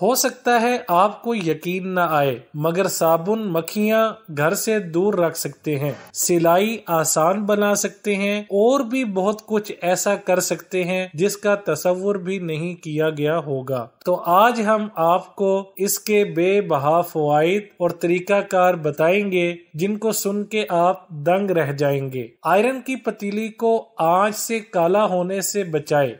हो सकता है आपको यकीन ना आए मगर साबुन मक्खियाँ घर से दूर रख सकते हैं सिलाई आसान बना सकते हैं और भी बहुत कुछ ऐसा कर सकते हैं जिसका तस्वुर भी नहीं किया गया होगा तो आज हम आपको इसके बेबहा फवाद और तरीकाकार बताएंगे जिनको सुन के आप दंग रह जाएंगे आयरन की पतीली को आंच से काला होने से बचाए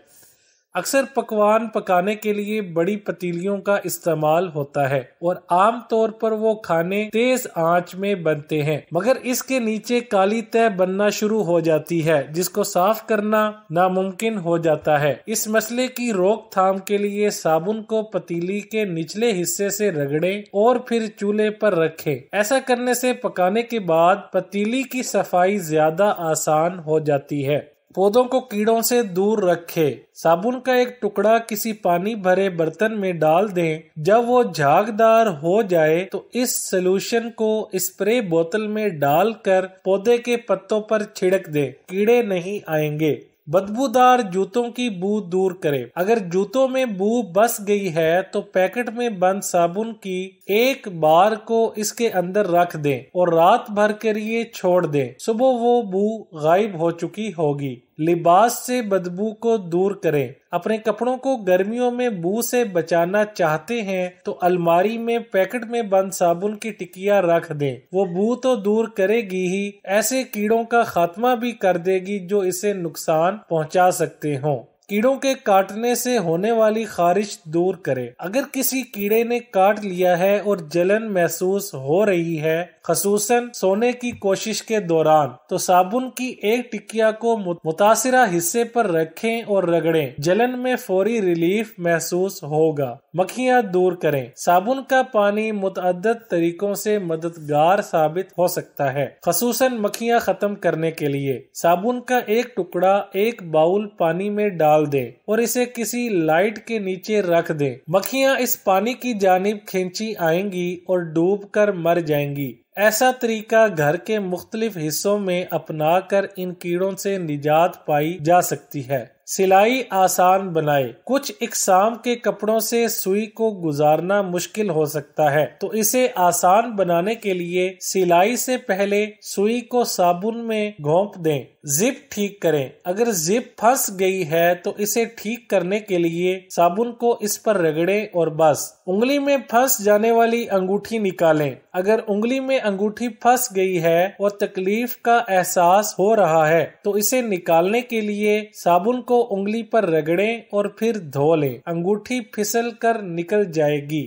अक्सर पकवान पकाने के लिए बड़ी पतीलियों का इस्तेमाल होता है और आम तौर पर वो खाने तेज आंच में बनते हैं मगर इसके नीचे काली तय बनना शुरू हो जाती है जिसको साफ करना नामुमकिन हो जाता है इस मसले की रोकथाम के लिए साबुन को पतीली के निचले हिस्से से रगड़े और फिर चूल्हे पर रखें ऐसा करने से पकाने के बाद पतीली की सफाई ज्यादा आसान हो जाती है पौधों को कीड़ों से दूर रखे साबुन का एक टुकड़ा किसी पानी भरे बर्तन में डाल दें जब वो झागदार हो जाए तो इस सॉल्यूशन को स्प्रे बोतल में डालकर पौधे के पत्तों पर छिड़क दें कीड़े नहीं आएंगे बदबूदार जूतों की बू दूर करें अगर जूतों में बू बस गई है तो पैकेट में बंद साबुन की एक बार को इसके अंदर रख दें और रात भर के लिए छोड़ दें सुबह वो बू गायब हो चुकी होगी लिबास से बदबू को दूर करें अपने कपड़ों को गर्मियों में बू से बचाना चाहते हैं तो अलमारी में पैकेट में बंद साबुन की टिकिया रख दें वो बू तो दूर करेगी ही ऐसे कीड़ों का खात्मा भी कर देगी जो इसे नुकसान पहुंचा सकते हों कीड़ों के काटने से होने वाली खारिश दूर करें अगर किसी कीड़े ने काट लिया है और जलन महसूस हो रही है खसूस सोने की कोशिश के दौरान तो साबुन की एक टिकिया को मुतासरा हिस्से पर रखें और रगड़ें जलन में फौरी रिलीफ महसूस होगा मक्खियां दूर करें साबुन का पानी मुतद तरीकों से मददगार साबित हो सकता है खसूस मक्खियां खत्म करने के लिए साबुन का एक टुकड़ा एक बाउल पानी में डाल डाल दे और इसे किसी लाइट के नीचे रख दे मक्खियां इस पानी की जानब खींची आएंगी और डूब कर मर जाएंगी ऐसा तरीका घर के मुख्तलिफ हिस्सों में अपना कर इन कीड़ों से निजात पाई जा सकती है सिलाई आसान बनाए कुछ इकसाम के कपड़ों से सुई को गुजारना मुश्किल हो सकता है तो इसे आसान बनाने के लिए सिलाई से पहले सुई को साबुन में घोंप दें जिप ठीक करें अगर जिप फंस गई है तो इसे ठीक करने के लिए साबुन को इस पर रगड़े और बस उंगली में फंस जाने वाली अंगूठी निकालें अगर उंगली में अंगूठी फंस गई है और तकलीफ का एहसास हो रहा है तो इसे निकालने के लिए साबुन को को उंगली पर रगड़ें और फिर धो लें अंगूठी फिसल कर निकल जाएगी